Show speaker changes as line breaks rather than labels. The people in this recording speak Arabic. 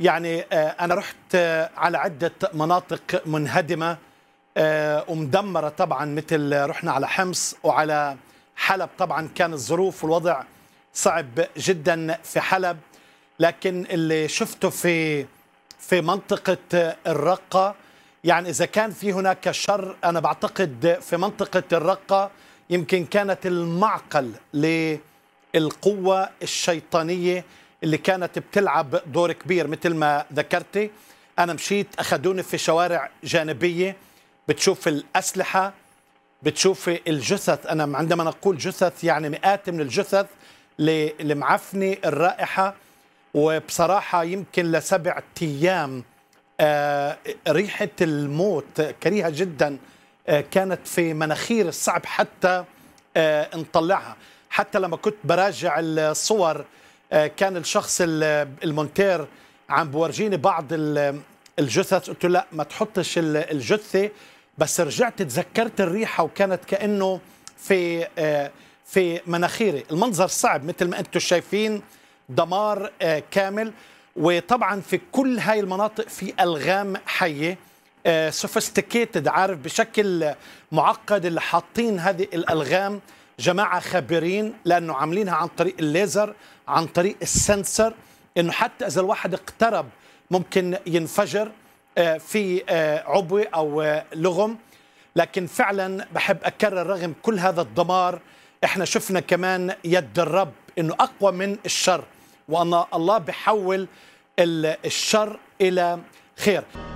يعني آه, انا رحت آه, على عده مناطق منهدمه آه, ومدمره طبعا مثل رحنا على حمص وعلى حلب طبعا كان الظروف والوضع صعب جدا في حلب لكن اللي شفته في في منطقه الرقه يعني اذا كان في هناك شر انا بعتقد في منطقه الرقه يمكن كانت المعقل للقوه الشيطانيه اللي كانت بتلعب دور كبير مثل ما ذكرتي أنا مشيت أخذوني في شوارع جانبية بتشوف الأسلحة بتشوف الجثث أنا عندما نقول جثث يعني مئات من الجثث المعفنة الرائحة وبصراحة يمكن لسبع أيام آه، ريحة الموت كريهة جدا آه، كانت في مناخير الصعب حتى آه، نطلعها حتى لما كنت براجع الصور آه، كان الشخص المونتير عم بورجيني بعض الجثث قلت له لا ما تحطش الجثه بس رجعت تذكرت الريحه وكانت كانه في آه، في مناخيري المنظر صعب مثل ما انتم شايفين دمار آه، كامل وطبعا في كل هاي المناطق في الغام حيه سوفيستيكيتد عارف بشكل معقد اللي حاطين هذه الالغام جماعه خبرين لانه عاملينها عن طريق الليزر عن طريق السنسر انه حتى اذا الواحد اقترب ممكن ينفجر آه، في عبوه آه، او آه، لغم لكن فعلا بحب اكرر رغم كل هذا الدمار احنا شفنا كمان يد الرب انه اقوى من الشر وان الله بحول الشر الى خير